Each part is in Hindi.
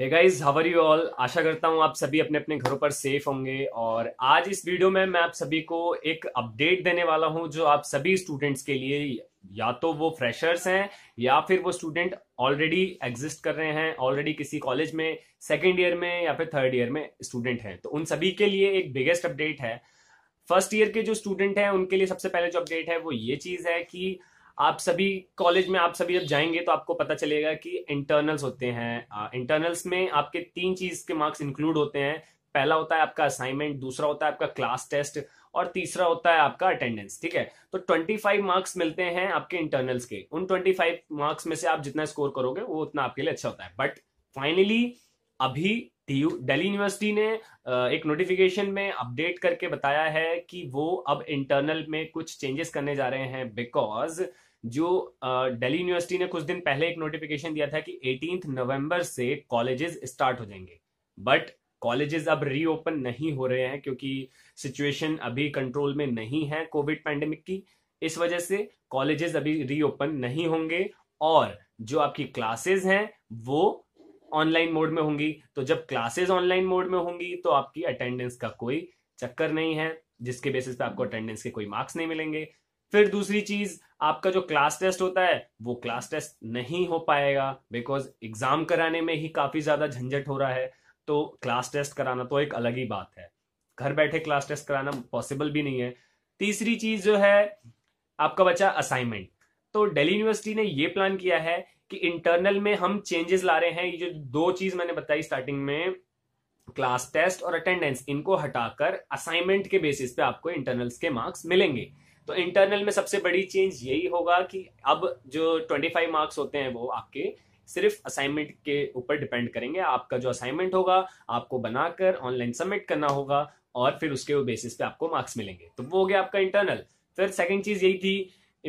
hey guys how are you all आशा करता हूँ आप सभी अपने अपने घरों पर सेफ होंगे और आज इस वीडियो में मैं आप सभी को एक अपडेट देने वाला हूँ जो आप सभी स्टूडेंट्स के लिए या तो वो फ्रेशर्स हैं या फिर वो स्टूडेंट ऑलरेडी एग्जिस्ट कर रहे हैं ऑलरेडी किसी कॉलेज में सेकेंड ईयर में या फिर थर्ड ईयर में स्टूडेंट हैं तो उन सभी के लिए एक बिगेस्ट अपडेट है फर्स्ट ईयर के जो स्टूडेंट हैं उनके लिए सबसे पहले जो अपडेट है वो ये चीज़ है कि आप सभी कॉलेज में आप सभी जब जाएंगे तो आपको पता चलेगा कि इंटरनल्स होते हैं इंटरनल्स में आपके तीन चीज के मार्क्स इंक्लूड होते हैं पहला होता है आपका असाइनमेंट दूसरा होता है आपका क्लास टेस्ट और तीसरा होता है आपका अटेंडेंस ठीक है तो 25 मार्क्स मिलते हैं आपके इंटरनल्स के उन 25 मार्क्स में से आप जितना स्कोर करोगे वो उतना आपके लिए अच्छा होता है बट फाइनली अभी दिल्ली यूनिवर्सिटी ने एक नोटिफिकेशन में अपडेट करके बताया है कि वो अब इंटरनल में कुछ चेंजेस करने जा रहे हैं बिकॉज जो दिल्ली यूनिवर्सिटी ने कुछ दिन पहले एक नोटिफिकेशन दिया था कि एटीन नवंबर से कॉलेजेस स्टार्ट हो जाएंगे बट कॉलेजेस अब रीओपन नहीं हो रहे हैं क्योंकि सिचुएशन अभी कंट्रोल में नहीं है कोविड पैंडेमिक की इस वजह से कॉलेजेस अभी रीओपन नहीं होंगे और जो आपकी क्लासेस हैं वो ऑनलाइन मोड में होंगी तो जब क्लासेस ऑनलाइन मोड में होंगी तो आपकी अटेंडेंस का कोई चक्कर नहीं है जिसके बेसिस पे आपको अटेंडेंस के कोई मार्क्स नहीं मिलेंगे फिर दूसरी चीज आपका जो क्लास टेस्ट होता है वो क्लास टेस्ट नहीं हो पाएगा बिकॉज एग्जाम कराने में ही काफी ज्यादा झंझट हो रहा है तो क्लास टेस्ट कराना तो एक अलग ही बात है घर बैठे क्लास टेस्ट कराना पॉसिबल भी नहीं है तीसरी चीज जो है आपका बच्चा असाइनमेंट तो दिल्ली यूनिवर्सिटी ने ये प्लान किया है कि इंटरनल में हम चेंजेस ला रहे हैं ये जो दो चीज मैंने बताई स्टार्टिंग में क्लास टेस्ट और अटेंडेंस इनको हटाकर असाइनमेंट के बेसिस पे आपको इंटरनल्स के मार्क्स मिलेंगे तो इंटरनल में सबसे बड़ी चेंज यही होगा कि अब जो 25 मार्क्स होते हैं वो आपके सिर्फ असाइनमेंट के ऊपर डिपेंड करेंगे आपका जो असाइनमेंट होगा आपको बनाकर ऑनलाइन सबमिट करना होगा और फिर उसके बेसिस पे आपको मार्क्स मिलेंगे तो वो हो गया आपका इंटरनल फिर सेकेंड चीज़ यही थी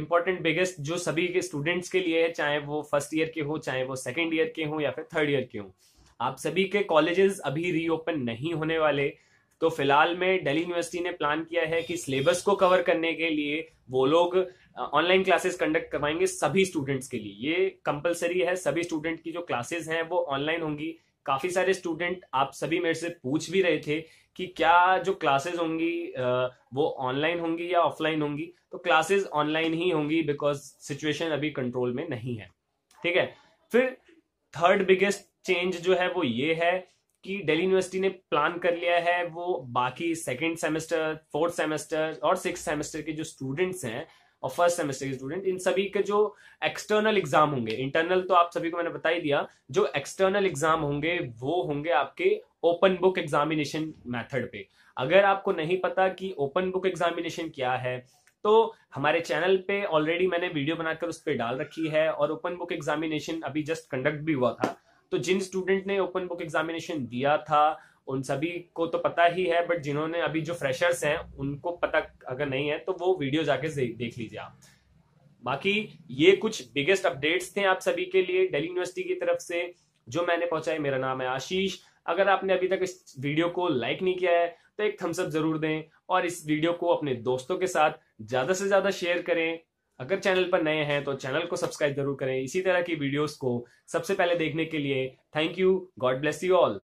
इंपॉर्टेंट बिगेस्ट जो सभी के स्टूडेंट्स के लिए है चाहे वो फर्स्ट ईयर के हो चाहे वो सेकेंड ईयर के हों या फिर थर्ड ईयर के हों आप सभी के कॉलेजेस अभी रीओपन नहीं होने वाले तो फिलहाल में दिल्ली यूनिवर्सिटी ने प्लान किया है कि सिलेबस को कवर करने के लिए वो लोग ऑनलाइन क्लासेस कंडक्ट करवाएंगे सभी स्टूडेंट्स के लिए ये कंपलसरी है सभी स्टूडेंट की जो क्लासेस हैं वो ऑनलाइन होंगी काफी सारे स्टूडेंट आप सभी मेरे से पूछ भी रहे थे कि क्या जो क्लासेस होंगी वो ऑनलाइन होंगी या ऑफलाइन होंगी तो क्लासेस ऑनलाइन ही होंगी बिकॉज सिचुएशन अभी कंट्रोल में नहीं है ठीक है फिर थर्ड बिगेस्ट चेंज जो है वो ये है कि दिल्ली यूनिवर्सिटी ने प्लान कर लिया है वो बाकी सेकेंड सेमेस्टर फोर्थ सेमेस्टर और सिक्स सेमेस्टर के जो स्टूडेंट्स हैं और फर्स्ट सेमेस्टर के स्टूडेंट इन सभी के जो एक्सटर्नल एग्जाम होंगे इंटरनल तो आप सभी को मैंने बता ही दिया जो एक्सटर्नल एग्जाम होंगे वो होंगे आपके ओपन बुक एग्जामिनेशन मेथड पे अगर आपको नहीं पता कि ओपन बुक एग्जामिनेशन क्या है तो हमारे चैनल पे ऑलरेडी मैंने वीडियो बनाकर उस पर डाल रखी है और ओपन बुक एग्जामिनेशन अभी जस्ट कंडक्ट भी हुआ था तो जिन स्टूडेंट ने ओपन बुक एग्जामिनेशन दिया था उन सभी को तो पता ही है बट जिन्होंने अभी जो फ्रेशर्स हैं उनको पता अगर नहीं है तो वो वीडियो जाके देख लीजिए आप बाकी ये कुछ बिगेस्ट अपडेट्स थे आप सभी के लिए दिल्ली यूनिवर्सिटी की तरफ से जो मैंने पहुंचाई मेरा नाम है आशीष अगर आपने अभी तक इस वीडियो को लाइक नहीं किया है तो एक थम्सअप जरूर दें और इस वीडियो को अपने दोस्तों के साथ ज्यादा से ज्यादा शेयर करें अगर चैनल पर नए हैं तो चैनल को सब्सक्राइब जरूर करें इसी तरह की वीडियोस को सबसे पहले देखने के लिए thank you God bless you all